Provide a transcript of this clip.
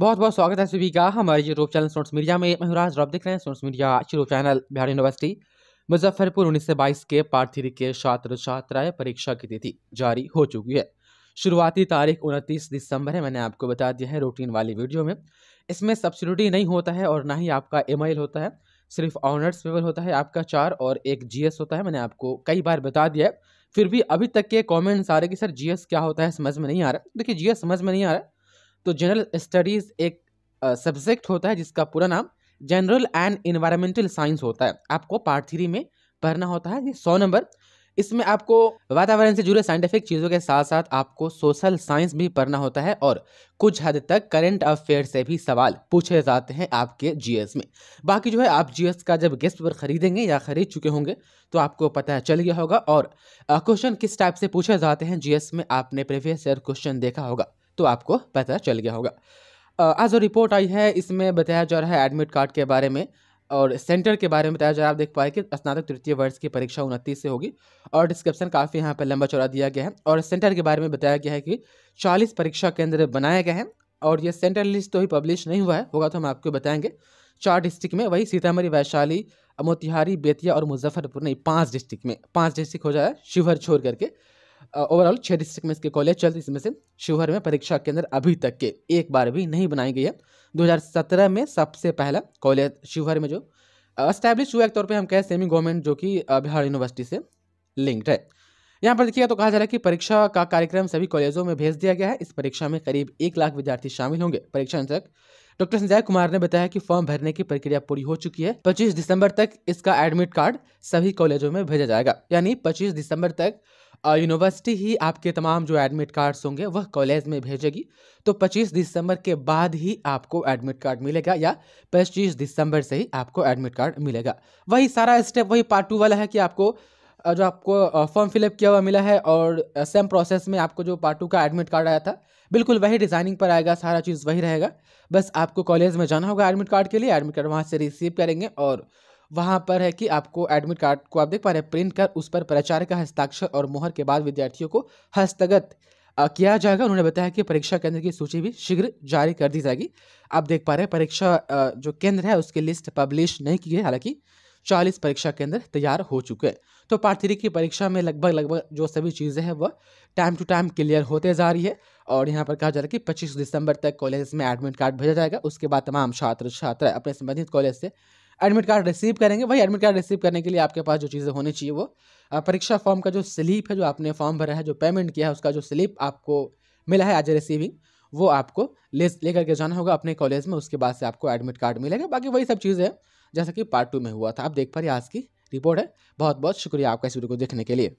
बहुत बहुत स्वागत है सभी का हमारे यूट्यूब चैनल सोर्ट्स मीडिया में महराज रॉब देख रहे हैं sports media YouTube channel Bihar university Muzaffarpur उन्नीस से बाईस के पार्थिव के छात्र छात्राएं परीक्षा की तिथि जारी हो चुकी है शुरुआती तारीख उनतीस दिसंबर है मैंने आपको बता दिया है रूटीन वाली वीडियो में इसमें सब्सिडी नहीं होता है और ना ही आपका एम होता है सिर्फ ऑनर्स पेपर होता है आपका चार और एक जी होता है मैंने आपको कई बार बता दिया है फिर भी अभी तक के कॉमेंट्स आ रहे कि सर जी क्या होता है समझ में नहीं आ रहा देखिए जी समझ में नहीं आ रहा तो जनरल स्टडीज़ एक सब्जेक्ट होता है जिसका पूरा नाम जनरल एंड इन्वायरमेंटल साइंस होता है आपको पार्ट थ्री में पढ़ना होता है ये सौ नंबर इसमें आपको वातावरण से जुड़े साइंटिफिक चीज़ों के साथ साथ आपको सोशल साइंस भी पढ़ना होता है और कुछ हद तक करंट अफेयर से भी सवाल पूछे जाते हैं आपके जीएस में बाकी जो है आप जीएस का जब गेस्ट पेपर खरीदेंगे या खरीद चुके होंगे तो आपको पता चल गया होगा और क्वेश्चन किस टाइप से पूछे जाते हैं जीएस में आपने प्रीवियस ईयर क्वेश्चन देखा होगा तो आपको पता चल गया होगा आज जो रिपोर्ट आई है इसमें बताया जा रहा है एडमिट कार्ड के बारे में और सेंटर के बारे में बताया जा रहा है आप देख पाए कि स्नातक तृतीय वर्ष की परीक्षा उनतीस से होगी और डिस्क्रिप्शन काफ़ी यहाँ पर लंबा चौड़ा दिया गया है और सेंटर के बारे में बताया गया है कि चालीस परीक्षा केंद्र बनाए गए हैं और ये सेंटर लिस्ट तो ही पब्लिश नहीं हुआ है होगा तो हम आपको बताएंगे चार डिस्ट्रिक्ट में वही सीतामढ़ी वैशाली मोतिहारी बेतिया और मुजफ्फरपुर नहीं पांच डिस्ट्रिक्ट में पांच डिस्ट्रिक्ट हो जाए शिवहर छोड़ करके ओवरऑल छह डिस्ट्रिक्ट में इसके कॉलेज चलते इसमें से शिवहर में परीक्षा केंद्र अभी तक के एक बार भी नहीं बनाई गई है 2017 में सबसे पहला कॉलेज शिवहर में जो अस्टैब्लिश हुआ एक तौर पर हम कहें सेमी गवर्नमेंट जो कि बिहार यूनिवर्सिटी से लिंक्ड है यहाँ पर देखिएगा तो कहा जा रहा है कि परीक्षा का कार्यक्रम सभी कॉलेजों में भेज दिया गया है इस परीक्षा में करीब एक लाख विद्यार्थी शामिल होंगे परीक्षा निदेशक डॉक्टर संजय कुमार ने बताया कि फॉर्म भरने की प्रक्रिया पूरी हो चुकी है 25 दिसंबर तक इसका एडमिट कार्ड सभी कॉलेजों में भेजा जाएगा यानी 25 दिसंबर तक यूनिवर्सिटी ही आपके तमाम जो एडमिट कार्ड्स होंगे वह कॉलेज में भेजेगी तो 25 दिसंबर के बाद ही आपको एडमिट कार्ड मिलेगा या 25 दिसंबर से ही आपको एडमिट कार्ड मिलेगा वही सारा स्टेप वही पार्ट टू वाला है कि आपको जो आपको फॉर्म फिलअप किया हुआ मिला है और सेम प्रोसेस में आपको जो पार्ट टू का एडमिट कार्ड आया था बिल्कुल वही डिज़ाइनिंग पर आएगा सारा चीज़ वही रहेगा बस आपको कॉलेज में जाना होगा एडमिट कार्ड के लिए एडमिट कार्ड वहाँ से रिसीव करेंगे और वहाँ पर है कि आपको एडमिट कार्ड को आप देख पा रहे हैं प्रिंट कर उस पर प्राचार्य का हस्ताक्षर और मोहर के बाद विद्यार्थियों को हस्तगत किया जाएगा उन्होंने बताया कि परीक्षा केंद्र की सूची भी शीघ्र जारी कर दी जाएगी आप देख पा रहे हैं परीक्षा जो केंद्र है उसकी लिस्ट पब्लिश नहीं की है हालांकि चालीस परीक्षा केंद्र तैयार हो चुके हैं तो पार्ट थ्री की परीक्षा में लगभग लगभग जो सभी चीज़ें हैं वह टाइम टू टाइम क्लियर होते जा रही है और यहाँ पर कहा जा रहा है कि पच्चीस दिसंबर तक कॉलेज में एडमिट कार्ड भेजा जाएगा उसके बाद तमाम छात्र छात्राएं अपने संबंधित कॉलेज से एडमिट कार्ड रिसीव करेंगे वही एडमिट कार्ड रिसीव करने के लिए आपके पास जो चीज़ें होनी चाहिए वो परीक्षा फॉर्म का जो स्लीप है जो आपने फॉर्म भरा है जो पेमेंट किया है उसका जो स्लीप आपको मिला है एज ए रिसीविंग वो आपको ले लेकर के जाना होगा अपने कॉलेज में उसके बाद से आपको एडमिट कार्ड मिलेगा बाकी वही सब चीज़ें जैसा कि पार्ट टू में हुआ था आप देख पा रहे आज की रिपोर्ट है बहुत बहुत शुक्रिया आपका इस वीडियो को देखने के लिए